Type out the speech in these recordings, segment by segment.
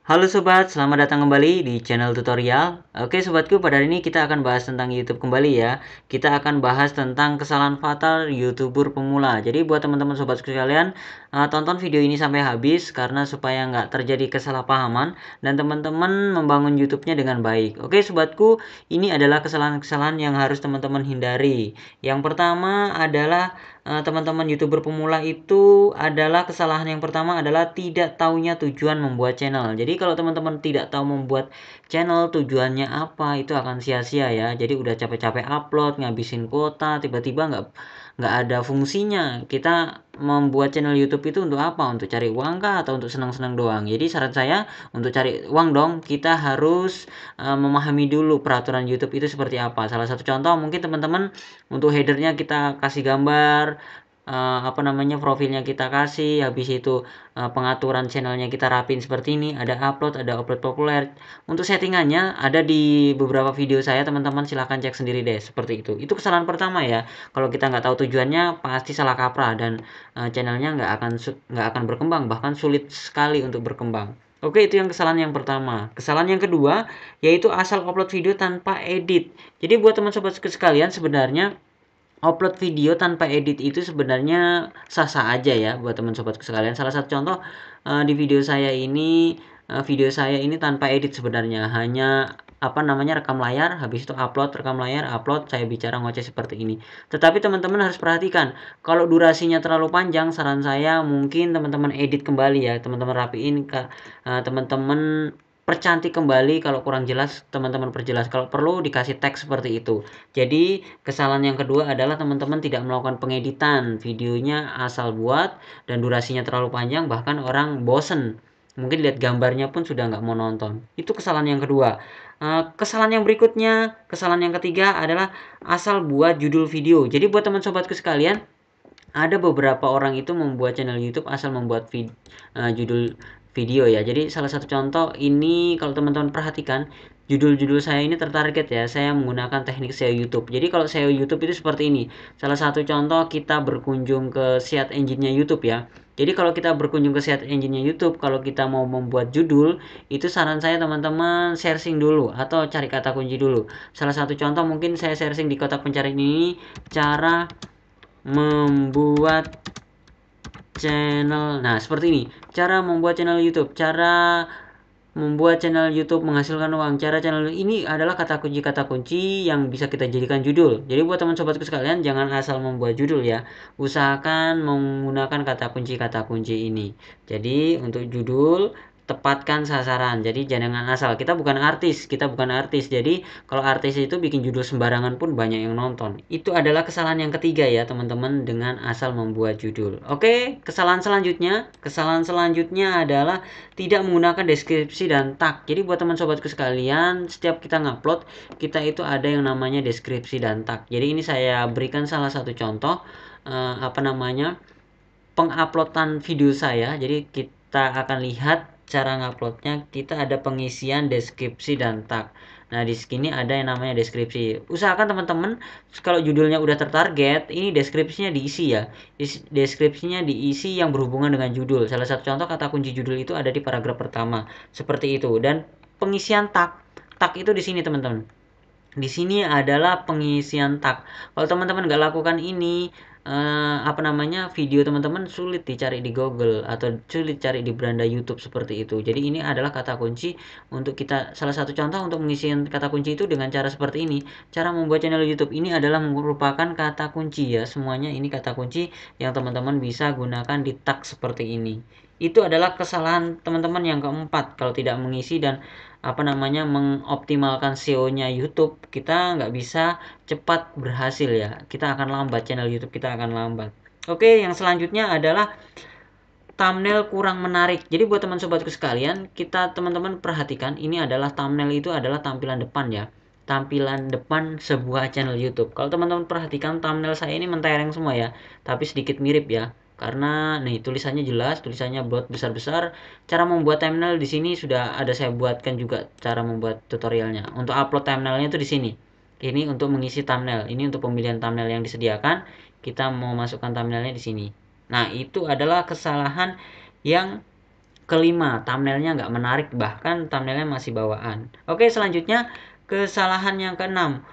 Halo sobat, selamat datang kembali di channel tutorial. Oke sobatku, pada hari ini kita akan bahas tentang YouTube kembali ya. Kita akan bahas tentang kesalahan fatal YouTuber pemula. Jadi buat teman-teman sobat sekalian, eh, tonton video ini sampai habis karena supaya nggak terjadi kesalahpahaman dan teman-teman membangun YouTube-nya dengan baik. Oke sobatku, ini adalah kesalahan-kesalahan yang harus teman-teman hindari. Yang pertama adalah Eh, teman-teman uh, youtuber pemula itu adalah kesalahan yang pertama adalah tidak taunya tujuan membuat channel. Jadi kalau teman-teman tidak tahu membuat channel tujuannya apa itu akan sia-sia ya. Jadi udah capek-capek upload, ngabisin kuota, tiba-tiba nggak nggak ada fungsinya kita membuat channel YouTube itu untuk apa untuk cari uang kah atau untuk senang-senang doang jadi saran saya untuk cari uang dong kita harus uh, memahami dulu peraturan YouTube itu seperti apa salah satu contoh mungkin teman-teman untuk headernya kita kasih gambar uh, apa namanya profilnya kita kasih habis itu uh, pengaturan channelnya kita rapin seperti ini ada upload ada upload populer untuk settingannya ada di beberapa video saya teman-teman silahkan cek sendiri deh seperti itu itu kesalahan pertama ya kalau kita nggak tahu tujuannya pasti salah kaprah dan uh, channelnya nggak akan nggak akan berkembang bahkan sulit sekali untuk berkembang Oke, itu yang kesalahan yang pertama. Kesalahan yang kedua yaitu asal upload video tanpa edit. Jadi buat teman teman sekalian sebenarnya upload video tanpa edit itu sebenarnya sah-sah aja ya buat teman sobat sekalian. Salah satu contoh eh, di video saya ini eh, video saya ini tanpa edit sebenarnya hanya apa namanya rekam layar habis itu upload rekam layar upload saya bicara ngoceh seperti ini tetapi teman-teman harus perhatikan kalau durasinya terlalu panjang saran saya mungkin teman-teman edit kembali ya teman-teman rapiin ke eh, teman-teman percantik kembali kalau kurang jelas teman-teman perjelas kalau perlu dikasih teks seperti itu jadi kesalahan yang kedua adalah teman-teman tidak melakukan pengeditan videonya asal buat dan durasinya terlalu panjang bahkan orang bosen mungkin lihat gambarnya pun sudah nggak mau nonton itu kesalahan yang kedua eh, kesalahan yang berikutnya kesalahan yang ketiga adalah asal buat judul video jadi buat teman sobatku sekalian ada beberapa orang itu membuat channel YouTube asal membuat vid, uh, judul video ya. Jadi salah satu contoh ini kalau teman-teman perhatikan judul-judul saya ini tertarget ya. Saya menggunakan teknik SEO YouTube. Jadi kalau SEO YouTube itu seperti ini. Salah satu contoh kita berkunjung ke siat engine-nya YouTube ya. Jadi kalau kita berkunjung ke siat engine-nya YouTube, kalau kita mau membuat judul, itu saran saya teman-teman searching dulu atau cari kata kunci dulu. Salah satu contoh mungkin saya searching di kotak pencarian ini cara membuat channel. Nah, seperti ini. Cara membuat channel YouTube, cara membuat channel YouTube menghasilkan uang. Cara channel ini adalah kata kunci kata kunci yang bisa kita jadikan judul. Jadi buat teman sobatku sekalian jangan asal membuat judul ya. Usahakan menggunakan kata kunci kata kunci ini. Jadi untuk judul tepatkan sasaran. Jadi jangan asal. Kita bukan artis, kita bukan artis. Jadi kalau artis itu bikin judul sembarangan pun banyak yang nonton. Itu adalah kesalahan yang ketiga ya teman-teman dengan asal membuat judul. Oke, kesalahan selanjutnya, kesalahan selanjutnya adalah tidak menggunakan deskripsi dan tag. Jadi buat teman sobatku sekalian, setiap kita ngupload, kita itu ada yang namanya deskripsi dan tag. Jadi ini saya berikan salah satu contoh uh, apa namanya penguploadan video saya. Jadi kita akan lihat cara nguploadnya kita ada pengisian deskripsi dan tag nah di sini ada yang namanya deskripsi usahakan teman-teman kalau judulnya udah tertarget ini deskripsinya diisi ya deskripsinya diisi yang berhubungan dengan judul salah satu contoh kata kunci judul itu ada di paragraf pertama seperti itu dan pengisian tag tag itu di sini teman-teman di sini adalah pengisian tag. Kalau teman-teman nggak lakukan ini, uh, apa namanya, video teman-teman sulit dicari di Google atau sulit cari di beranda YouTube seperti itu. Jadi ini adalah kata kunci untuk kita salah satu contoh untuk mengisi kata kunci itu dengan cara seperti ini. Cara membuat channel YouTube ini adalah merupakan kata kunci ya. Semuanya ini kata kunci yang teman-teman bisa gunakan di tag seperti ini itu adalah kesalahan teman-teman yang keempat kalau tidak mengisi dan apa namanya mengoptimalkan SEO-nya YouTube kita nggak bisa cepat berhasil ya kita akan lambat channel YouTube kita akan lambat oke yang selanjutnya adalah thumbnail kurang menarik. Jadi buat teman sobatku sekalian, kita teman-teman perhatikan ini adalah thumbnail itu adalah tampilan depan ya. Tampilan depan sebuah channel YouTube. Kalau teman-teman perhatikan thumbnail saya ini mentereng semua ya, tapi sedikit mirip ya karena nih tulisannya jelas tulisannya buat besar-besar cara membuat thumbnail di sini sudah ada saya buatkan juga cara membuat tutorialnya untuk upload thumbnailnya itu di sini ini untuk mengisi thumbnail ini untuk pemilihan thumbnail yang disediakan kita mau masukkan thumbnailnya di sini nah itu adalah kesalahan yang kelima thumbnailnya nggak menarik bahkan thumbnailnya masih bawaan oke selanjutnya kesalahan yang keenam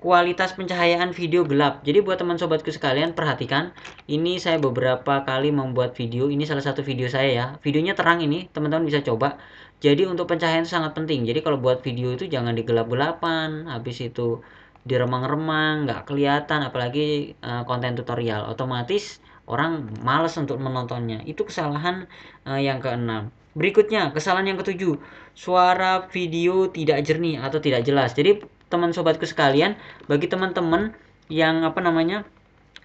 kualitas pencahayaan video gelap. Jadi buat teman sobatku sekalian perhatikan, ini saya beberapa kali membuat video, ini salah satu video saya ya. Videonya terang ini, teman-teman bisa coba. Jadi untuk pencahayaan sangat penting. Jadi kalau buat video itu jangan digelap-gelapan, habis itu diremang-remang, nggak kelihatan apalagi uh, konten tutorial. Otomatis orang males untuk menontonnya. Itu kesalahan uh, yang keenam. Berikutnya, kesalahan yang ketujuh, suara video tidak jernih atau tidak jelas. Jadi teman sobatku sekalian, bagi teman-teman yang apa namanya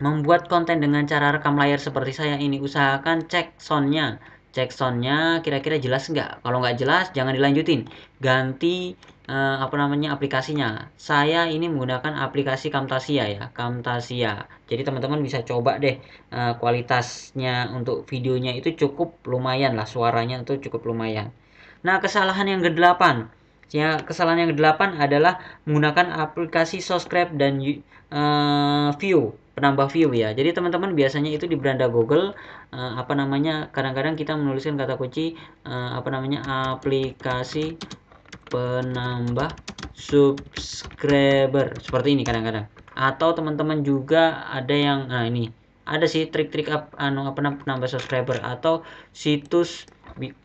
membuat konten dengan cara rekam layar seperti saya ini, usahakan cek soundnya. Cek soundnya kira-kira jelas nggak? Kalau nggak jelas, jangan dilanjutin. Ganti eh, apa namanya aplikasinya. Saya ini menggunakan aplikasi Camtasia ya, Camtasia. Jadi teman-teman bisa coba deh eh, kualitasnya untuk videonya itu cukup lumayan lah, suaranya itu cukup lumayan. Nah, kesalahan yang kedelapan kesalahan yang kedelapan adalah menggunakan aplikasi subscribe dan uh, view penambah view ya. Jadi teman-teman biasanya itu di beranda Google uh, apa namanya kadang-kadang kita menuliskan kata kunci uh, apa namanya aplikasi penambah subscriber seperti ini kadang-kadang. Atau teman-teman juga ada yang nah ini ada sih trik-trik anu, apa uh, apa penambah subscriber atau situs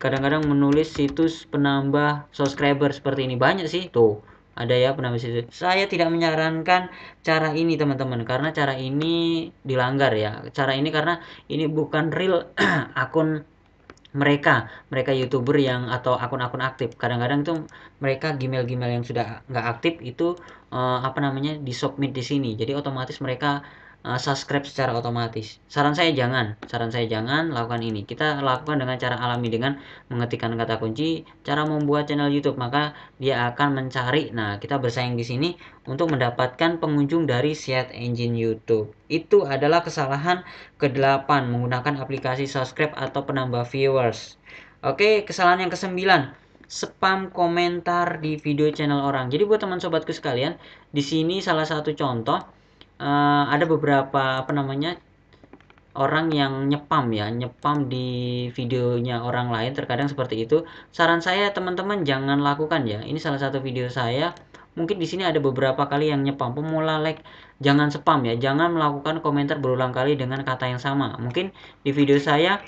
kadang-kadang menulis situs penambah subscriber seperti ini banyak sih tuh ada ya penambah situs saya tidak menyarankan cara ini teman-teman karena cara ini dilanggar ya cara ini karena ini bukan real akun mereka mereka youtuber yang atau akun-akun aktif kadang-kadang tuh mereka gmail-gmail yang sudah nggak aktif itu uh, apa namanya di submit di sini jadi otomatis mereka Eh, subscribe secara otomatis. Saran saya jangan, saran saya jangan lakukan ini. Kita lakukan dengan cara alami dengan mengetikkan kata kunci cara membuat channel YouTube, maka dia akan mencari. Nah, kita bersaing di sini untuk mendapatkan pengunjung dari search engine YouTube. Itu adalah kesalahan ke-8 menggunakan aplikasi subscribe atau penambah viewers. Oke, kesalahan yang kesembilan spam komentar di video channel orang. Jadi buat teman sobatku sekalian, di sini salah satu contoh uh, ada beberapa apa namanya orang yang nyepam ya nyepam di videonya orang lain terkadang seperti itu saran saya teman-teman jangan lakukan ya ini salah satu video saya mungkin di sini ada beberapa kali yang nyepam pemula like jangan spam ya jangan melakukan komentar berulang kali dengan kata yang sama mungkin di video saya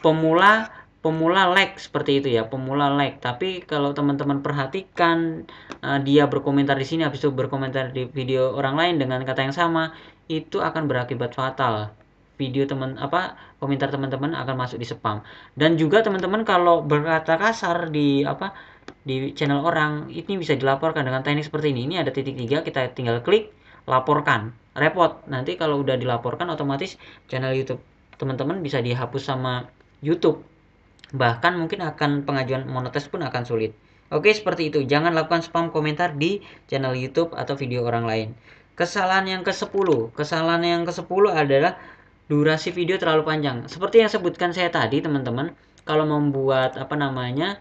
pemula pemula lag seperti itu ya, pemula lag. Tapi kalau teman-teman perhatikan uh, dia berkomentar di sini habis itu berkomentar di video orang lain dengan kata yang sama, itu akan berakibat fatal. Video teman apa komentar teman-teman akan masuk di spam. Dan juga teman-teman kalau berkata kasar di apa di channel orang, ini bisa dilaporkan dengan teknik seperti ini. Ini ada titik tiga, kita tinggal klik laporkan. Repot. Nanti kalau udah dilaporkan otomatis channel YouTube teman-teman bisa dihapus sama YouTube Bahkan mungkin akan pengajuan monetes pun akan sulit. Oke, seperti itu. Jangan lakukan spam komentar di channel YouTube atau video orang lain. Kesalahan yang ke-10. Kesalahan yang ke-10 adalah durasi video terlalu panjang. Seperti yang sebutkan saya tadi, teman-teman, kalau membuat apa namanya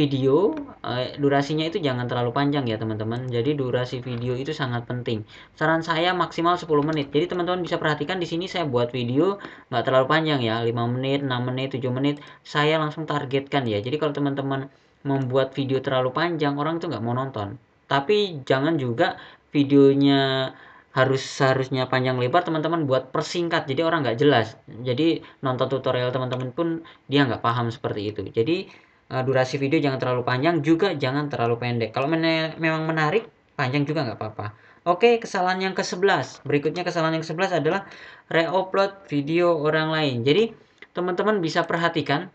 video eh, durasinya itu jangan terlalu panjang ya teman-teman jadi durasi video itu sangat penting saran saya maksimal 10 menit jadi teman-teman bisa perhatikan di sini saya buat video nggak terlalu panjang ya 5 menit 6 menit 7 menit saya langsung targetkan ya jadi kalau teman-teman membuat video terlalu panjang orang itu nggak mau nonton tapi jangan juga videonya harus seharusnya panjang lebar teman-teman buat persingkat jadi orang nggak jelas jadi nonton tutorial teman-teman pun dia nggak paham seperti itu jadi Eh, durasi video jangan terlalu panjang juga jangan terlalu pendek kalau men memang menarik panjang juga nggak apa-apa Oke, kesalahan yang ke-11. Berikutnya kesalahan yang ke-11 adalah reupload video orang lain. Jadi, teman-teman bisa perhatikan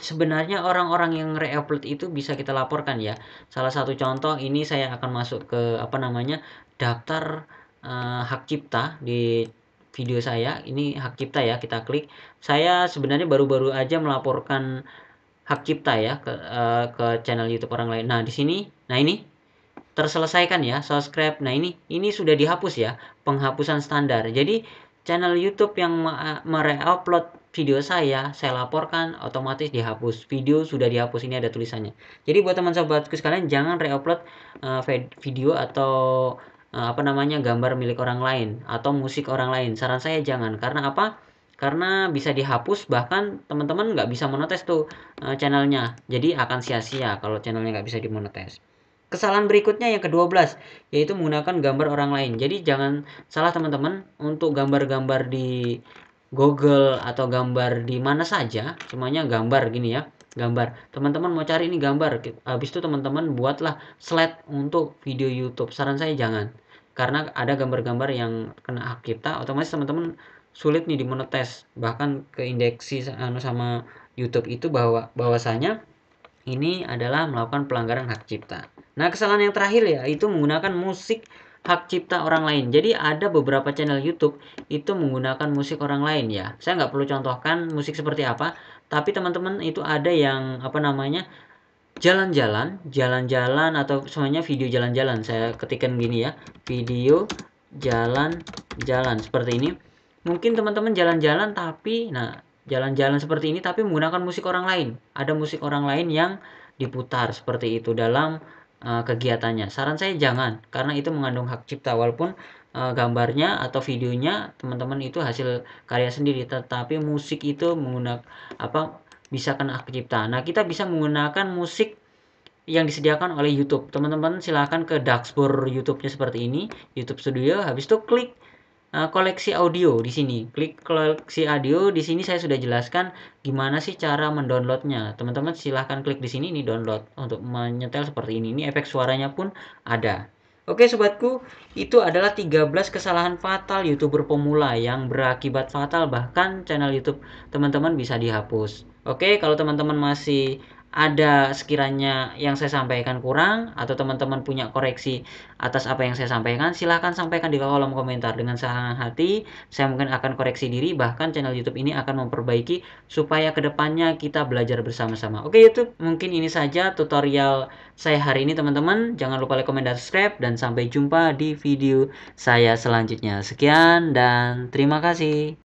sebenarnya orang-orang yang reupload itu bisa kita laporkan ya. Salah satu contoh ini saya akan masuk ke apa namanya? daftar uh, hak cipta di video saya. Ini hak cipta ya, kita klik. Saya sebenarnya baru-baru aja melaporkan hak cipta ya ke uh, ke channel YouTube orang lain. Nah, di sini nah ini terselesaikan ya subscribe. Nah, ini ini sudah dihapus ya, penghapusan standar. Jadi channel YouTube yang eh, mereupload video saya, saya laporkan otomatis dihapus. Video sudah dihapus ini ada tulisannya. Jadi buat teman sobatku sekalian jangan reupload uh, video atau uh, apa namanya gambar milik orang lain atau musik orang lain. Saran saya jangan karena apa? karena bisa dihapus bahkan teman-teman nggak bisa monetes tuh eh, channelnya jadi akan sia-sia kalau channelnya nggak bisa dimonetes kesalahan berikutnya yang ke-12 yaitu menggunakan gambar orang lain jadi jangan salah teman-teman untuk gambar-gambar di Google atau gambar di mana saja semuanya gambar gini ya gambar teman-teman mau cari ini gambar habis itu teman-teman buatlah slide untuk video YouTube saran saya jangan karena ada gambar-gambar yang kena hak cipta otomatis teman-teman sulit nih dimonetes bahkan ke indeksi anu sama YouTube itu bahwa bahwasanya ini adalah melakukan pelanggaran hak cipta. Nah, kesalahan yang terakhir ya itu menggunakan musik hak cipta orang lain. Jadi ada beberapa channel YouTube itu menggunakan musik orang lain ya. Saya nggak perlu contohkan musik seperti apa, tapi teman-teman itu ada yang apa namanya jalan-jalan, jalan-jalan atau semuanya video jalan-jalan. Saya ketikkan gini ya, video jalan-jalan seperti ini mungkin teman-teman jalan-jalan tapi nah jalan-jalan seperti ini tapi menggunakan musik orang lain ada musik orang lain yang diputar seperti itu dalam uh, kegiatannya saran saya jangan karena itu mengandung hak cipta walaupun uh, gambarnya atau videonya teman-teman itu hasil karya sendiri tetapi musik itu menggunakan apa bisa kena hak cipta nah kita bisa menggunakan musik yang disediakan oleh YouTube. Teman-teman silahkan ke dashboard YouTube-nya seperti ini, YouTube Studio. Habis itu klik Eh, koleksi audio di sini. Klik koleksi audio di sini saya sudah jelaskan gimana sih cara mendownloadnya. Teman-teman silahkan klik di sini ini download untuk menyetel seperti ini. Ini efek suaranya pun ada. Oke sobatku, itu adalah 13 kesalahan fatal YouTuber pemula yang berakibat fatal bahkan channel YouTube teman-teman bisa dihapus. Oke, kalau teman-teman masih ada sekiranya yang saya sampaikan kurang atau teman-teman punya koreksi atas apa yang saya sampaikan, silahkan sampaikan di kolom komentar dengan senang hati. Saya mungkin akan koreksi diri, bahkan channel YouTube ini akan memperbaiki supaya kedepannya kita belajar bersama-sama. Oke YouTube, mungkin ini saja tutorial saya hari ini teman-teman. Jangan lupa like, komen, dan subscribe, dan sampai jumpa di video saya selanjutnya. Sekian dan terima kasih.